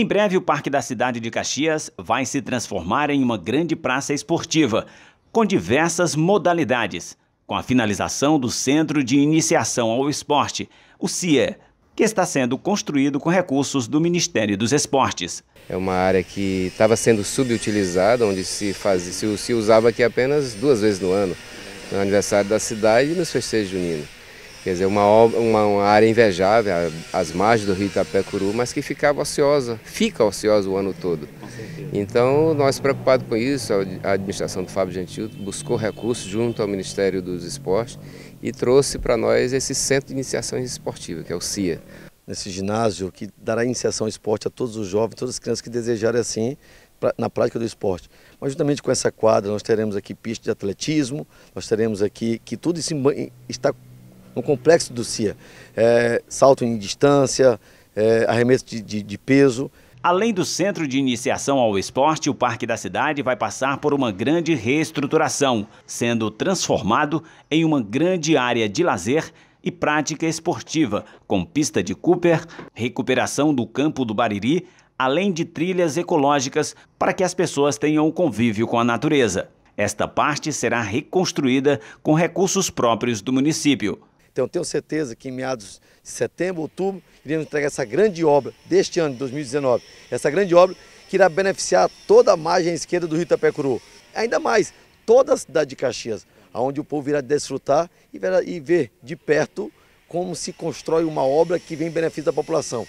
Em breve, o Parque da Cidade de Caxias vai se transformar em uma grande praça esportiva, com diversas modalidades, com a finalização do Centro de Iniciação ao Esporte, o CIE, que está sendo construído com recursos do Ministério dos Esportes. É uma área que estava sendo subutilizada, onde se, fazia, se, se usava aqui apenas duas vezes no ano, no aniversário da cidade e nos festejos juninos. Quer dizer, uma, uma, uma área invejável, as margens do rio Itapecuru, mas que ficava ociosa, fica ociosa o ano todo. Então, nós preocupados com isso, a administração do Fábio Gentil buscou recursos junto ao Ministério dos Esportes e trouxe para nós esse Centro de Iniciação Esportiva, que é o CIA. Nesse ginásio que dará iniciação ao esporte a todos os jovens, todas as crianças que desejarem assim, pra, na prática do esporte. Mas juntamente com essa quadra, nós teremos aqui pista de atletismo, nós teremos aqui que tudo isso está no complexo do CIA. É, salto em distância, é, arremesso de, de, de peso. Além do Centro de Iniciação ao Esporte, o Parque da Cidade vai passar por uma grande reestruturação, sendo transformado em uma grande área de lazer e prática esportiva, com pista de Cooper, recuperação do campo do Bariri, além de trilhas ecológicas para que as pessoas tenham convívio com a natureza. Esta parte será reconstruída com recursos próprios do município. Então tenho certeza que em meados de setembro, outubro, iremos entregar essa grande obra deste ano, de 2019. Essa grande obra que irá beneficiar toda a margem esquerda do Rio Itapecuru. Ainda mais, toda a cidade de Caxias, onde o povo irá desfrutar e ver de perto como se constrói uma obra que vem em benefício da população.